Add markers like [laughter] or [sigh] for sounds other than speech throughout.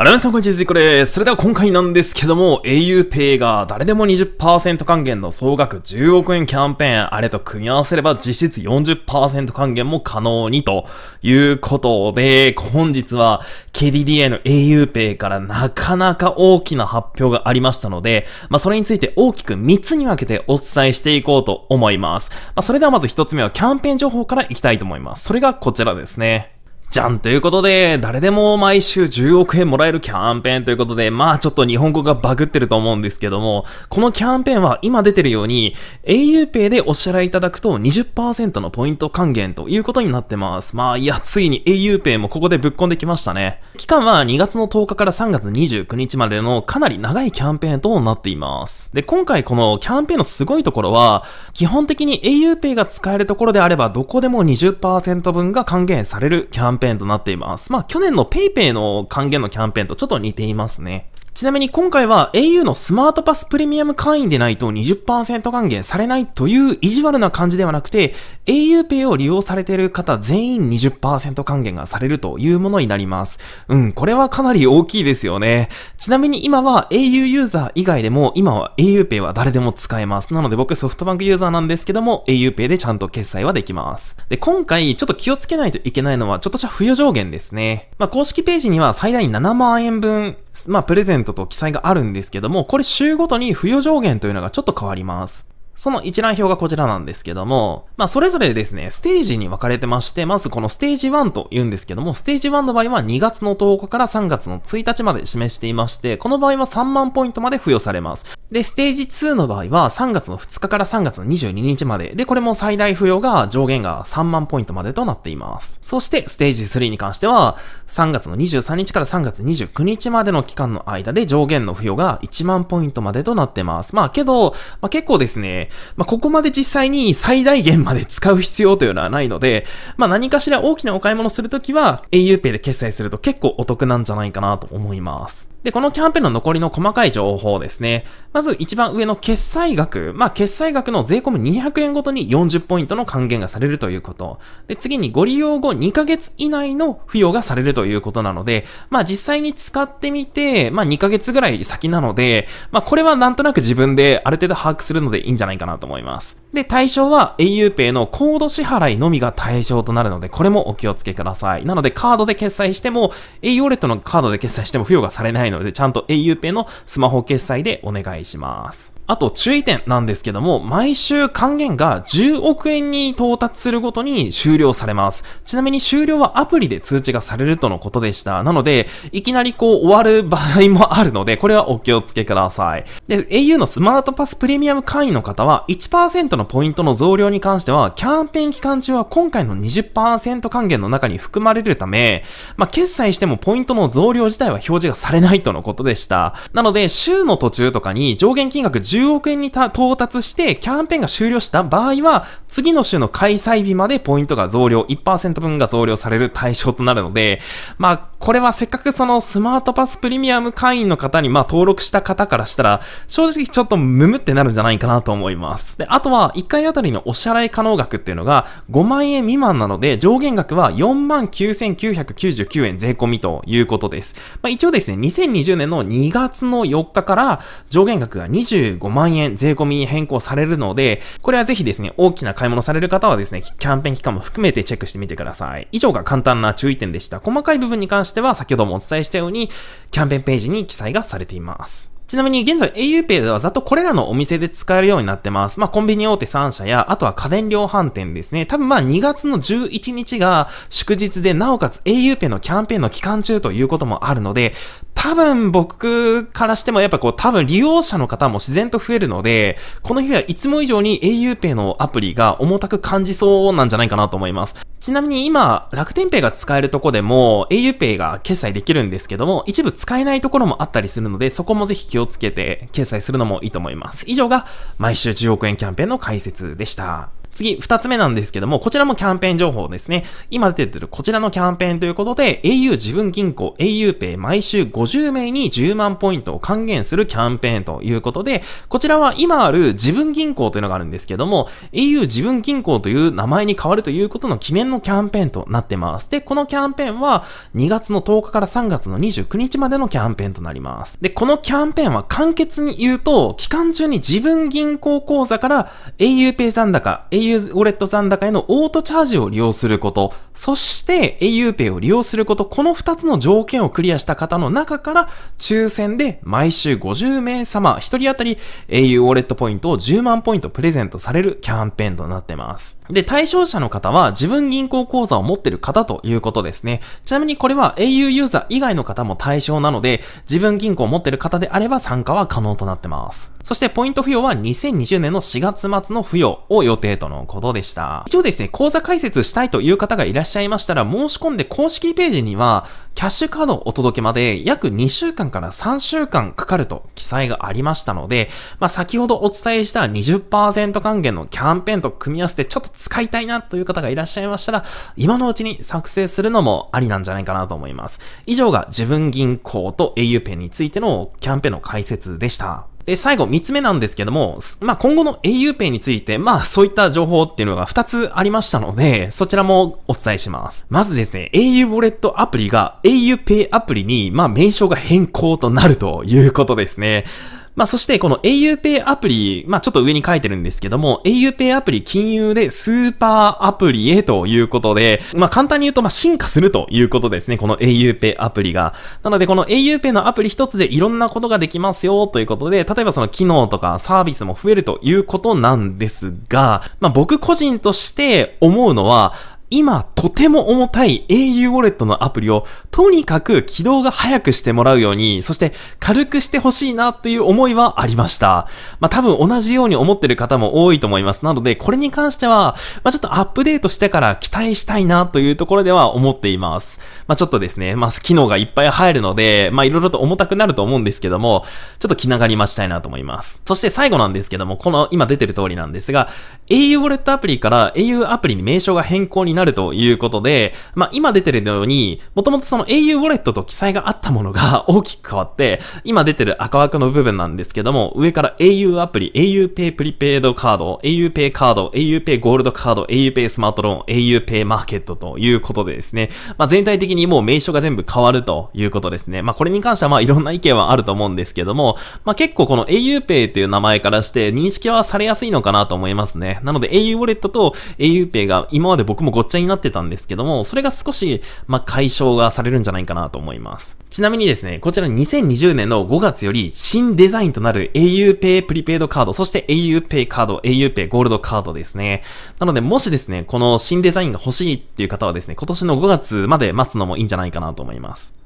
あら皆さん、こんにちは。ずいこれ。それでは今回なんですけども、auPay が誰でも20%還元の総額10億円キャンペーン、あれと組み合わせれば実質40%還元も可能にということで、本日は KDDI の auPay からなかなか大きな発表がありましたので、まあそれについて大きく3つに分けてお伝えしていこうと思います。まあそれではまず1つ目はキャンペーン情報からいきたいと思います。それがこちらですね。じゃんということで、誰でも毎週10億円もらえるキャンペーンということで、まあちょっと日本語がバグってると思うんですけども、このキャンペーンは今出てるように、auPay でお支払いいただくと20%のポイント還元ということになってます。まあいや、ついに auPay もここでぶっ込んできましたね。期間は2月の10日から3月29日までのかなり長いキャンペーンとなっています。で、今回このキャンペーンのすごいところは、基本的に auPay が使えるところであればどこでも20%分が還元されるキャンペーンペーンとなっています。まあ、去年の PayPay の還元のキャンペーンとちょっと似ていますね。ちなみに今回は au のスマートパスプレミアム会員でないと20%還元されないという意地悪な感じではなくて auPay を利用されている方全員20%還元がされるというものになります。うん、これはかなり大きいですよね。ちなみに今は au ユーザー以外でも今は auPay は誰でも使えます。なので僕ソフトバンクユーザーなんですけども auPay でちゃんと決済はできます。で、今回ちょっと気をつけないといけないのはちょっとした付与上限ですね。まあ、公式ページには最大7万円分まあ、プレゼントと記載があるんですけども、これ週ごとに付与上限というのがちょっと変わります。その一覧表がこちらなんですけども、まあ、それぞれですね、ステージに分かれてまして、まずこのステージ1と言うんですけども、ステージ1の場合は2月の10日から3月の1日まで示していまして、この場合は3万ポイントまで付与されます。で、ステージ2の場合は3月の2日から3月の22日まで、で、これも最大付与が上限が3万ポイントまでとなっています。そして、ステージ3に関しては、3月の23日から3月29日までの期間の間で上限の付与が1万ポイントまでとなってます。まあけど、まあ結構ですね、まあ、ここまで実際に最大限まで使う必要というのはないので、まあ、何かしら大きなお買い物するときは auPay で決済すると結構お得なんじゃないかなと思います。で、このキャンペーンの残りの細かい情報ですね。まず一番上の決済額。まあ、決済額の税込み200円ごとに40ポイントの還元がされるということ。で、次にご利用後2ヶ月以内の付与がされるということなので、まあ、実際に使ってみて、まあ、2ヶ月ぐらい先なので、まあ、これはなんとなく自分である程度把握するのでいいんじゃないかなと思います。で、対象は auPay のコード支払いのみが対象となるので、これもお気をつけください。なので、カードで決済しても、au レットのカードで決済しても付与がされないので、ちゃんと au ペイのスマホ決済でお願いします。あと注意点なんですけども、毎週還元が10億円に到達するごとに終了されます。ちなみに終了はアプリで通知がされるとのことでした。なので、いきなりこう終わる場合もあるので、これはお気をつけください。で、au のスマートパスプレミアム会員の方は1%のポイントの増量に関しては、キャンペーン期間中は今回の20%還元の中に含まれるため、まあ、決済してもポイントの増量自体は表示がされないとのことでした。なので、週の途中とかに上限金額10 10億円に到達してキャンペーンが終了した場合は、次の週の開催日までポイントが増量、1%分が増量される対象となるので、まあ、これはせっかくそのスマートパスプレミアム会員の方に、まあ、登録した方からしたら、正直ちょっとムムってなるんじゃないかなと思います。で、あとは、1回あたりのお支払い可能額っていうのが、5万円未満なので、上限額は49,999円税込みということです。まあ、一応ですね、2020年の2月の4日から、上限額が25万円税込みに変更されるので、これはぜひですね、大きな買い物される方はですね、キャンペーン期間も含めてチェックしてみてください。以上が簡単な注意点でした。細かい部分に関しては先ほどもお伝えしたように、キャンペーンページに記載がされています。ちなみに現在 auPay ではざっとこれらのお店で使えるようになってます。まあコンビニ大手3社や、あとは家電量販店ですね。多分まあ2月の11日が祝日で、なおかつ auPay のキャンペーンの期間中ということもあるので、多分僕からしてもやっぱこう多分利用者の方も自然と増えるので、この日はいつも以上に auPay のアプリが重たく感じそうなんじゃないかなと思います。ちなみに今、楽天 Pay が使えるとこでも auPay が決済できるんですけども、一部使えないところもあったりするので、そこもぜひ気をつけて決済するのもいいと思います。以上が毎週10億円キャンペーンの解説でした。次、二つ目なんですけども、こちらもキャンペーン情報ですね。今出てるこちらのキャンペーンということで、au 自分銀行 auPay 毎週50名に10万ポイントを還元するキャンペーンということで、こちらは今ある自分銀行というのがあるんですけども、au 自分銀行という名前に変わるということの記念のキャンペーンとなってます。で、このキャンペーンは2月の10日から3月の29日までのキャンペーンとなります。で、このキャンペーンは簡潔に言うと、期間中に自分銀行口座から auPay 残高、au ウォレット残高へのオートチャージを利用すること、そして auPay を利用すること、この2つの条件をクリアした方の中から、抽選で毎週50名様、1人当たり au ウォレットポイントを10万ポイントプレゼントされるキャンペーンとなってます。で、対象者の方は自分銀行口座を持ってる方ということですね。ちなみにこれは au ユーザー以外の方も対象なので、自分銀行を持ってる方であれば参加は可能となってます。そしてポイント付与は2020年の4月末の付与を予定とのことでした。一応ですね、講座解説したいという方がいらっしゃいましたら、申し込んで公式ページには、キャッシュカードお届けまで約2週間から3週間かかると記載がありましたので、まあ、先ほどお伝えした20%還元のキャンペーンと組み合わせてちょっと使いたいなという方がいらっしゃいましたら、今のうちに作成するのもありなんじゃないかなと思います。以上が自分銀行と au ペンについてのキャンペーンの解説でした。で、最後、三つ目なんですけども、まあ、今後の auPay について、まあ、そういった情報っていうのが2つありましたので、そちらもお伝えします。まずですね、au ウォレットアプリが auPay アプリに、まあ、名称が変更となるということですね。まあ、そしてこの auPay アプリ、まあ、ちょっと上に書いてるんですけども、auPay アプリ金融でスーパーアプリへということで、まあ、簡単に言うと、まあ、進化するということですね。この auPay アプリが。なので、この auPay のアプリ一つでいろんなことができますよということで、例えばその機能とかサービスも増えるということなんですが、まあ、僕個人として思うのは、今とても重たい au ウォレットのアプリをとにかく起動が早くしてもらうように、そして軽くしてほしいなという思いはありました。まあ多分同じように思ってる方も多いと思います。なのでこれに関しては、まあちょっとアップデートしてから期待したいなというところでは思っています。まあちょっとですね、まあ機能がいっぱい入るので、まあいろいろと重たくなると思うんですけども、ちょっと気長に待ちたいなと思います。そして最後なんですけども、この今出てる通りなんですが、au ウォレットアプリから au アプリに名称が変更にななるということで、まあ、今出てるように、もともとその au ウォレットと記載があったものが [laughs] 大きく変わって、今出てる赤枠の部分なんですけども、上から au アプリ、aupay プリペイドカード、aupay カード、aupay ゴールドカード、aupay スマートローン、aupay マーケットということでですね、まあ、全体的にもう名称が全部変わるということですね。まあ、これに関してはまあいろんな意見はあると思うんですけども、まあ、結構この aupay という名前からして認識はされやすいのかなと思いますね。なので au ウォレットと aupay が今まで僕もごっちゃになってたんですけども、それが少し、まあ、解消がされるんじゃないかなと思います。ちなみにですね、こちら2020年の5月より新デザインとなる auPay プリペイドカード、そして auPay カード、auPay ゴールドカードですね。なので、もしですね、この新デザインが欲しいっていう方はですね、今年の5月まで待つのもいいんじゃないかなと思います。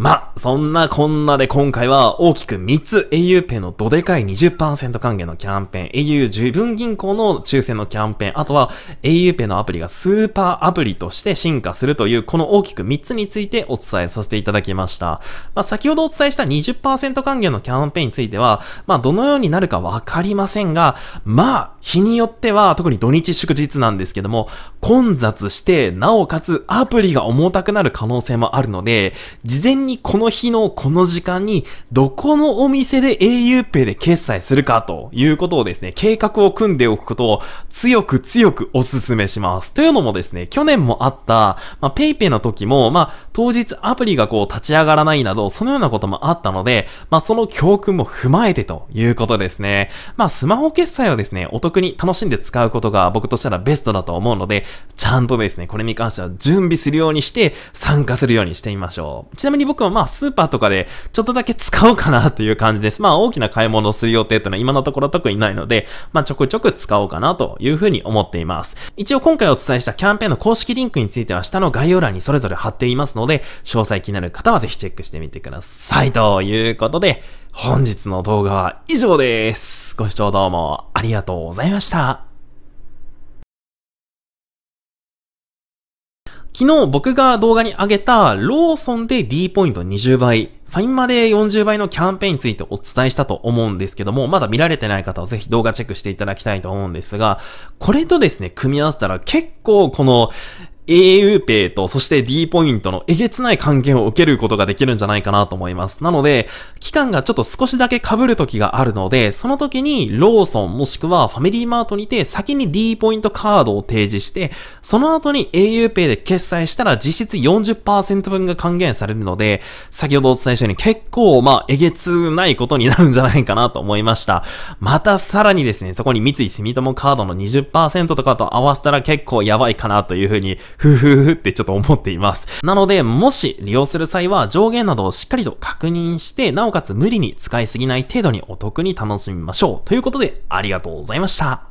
まそんなこんなで今回は大きく3つ a u p のどでかい20%還元のキャンペーン、au 自分銀行の抽選のキャンペーン、あとは a u p のアプリがスーパーアプリとして進化するというこの大きく3つについてお伝えさせていただきました。まあ、先ほどお伝えした20%還元のキャンペーンについては、まあ、どのようになるかわかりませんが、まあ、日によっては、特に土日祝日なんですけども、混雑して、なおかつアプリが重たくなる可能性もあるので、事前ににこの日のこの時間にどこのお店で auPay で決済するかということをですね、計画を組んでおくことを強く強くお勧めします。というのもですね、去年もあった、ま PayPay の時も、まあ、当日アプリがこう立ち上がらないなど、そのようなこともあったので、まあ、その教訓も踏まえてということですね。まあ、スマホ決済をですね、お得に楽しんで使うことが僕としたらベストだと思うので、ちゃんとですね、これに関しては準備するようにして参加するようにしてみましょう。ちなみに僕僕もまあスーパーとかでちょっとだけ使おうかなという感じです。まあ大きな買い物をする予定というのは今のところ特にないので、まあちょくちょく使おうかなというふうに思っています。一応今回お伝えしたキャンペーンの公式リンクについては下の概要欄にそれぞれ貼っていますので、詳細気になる方はぜひチェックしてみてください。ということで、本日の動画は以上です。ご視聴どうもありがとうございました。昨日僕が動画に上げたローソンで D ポイント20倍、ファインマで40倍のキャンペーンについてお伝えしたと思うんですけども、まだ見られてない方はぜひ動画チェックしていただきたいと思うんですが、これとですね、組み合わせたら結構この auPay と、そして D ポイントのえげつない還元を受けることができるんじゃないかなと思います。なので、期間がちょっと少しだけ被る時があるので、その時にローソンもしくはファミリーマートにて先に D ポイントカードを提示して、その後に auPay で決済したら実質40%分が還元されるので、先ほどお伝えしたように結構まあえげつないことになるんじゃないかなと思いました。またさらにですね、そこに三井住友カードの20%とかと合わせたら結構やばいかなというふうにふふふってちょっと思っています。なので、もし利用する際は上限などをしっかりと確認して、なおかつ無理に使いすぎない程度にお得に楽しみましょう。ということで、ありがとうございました。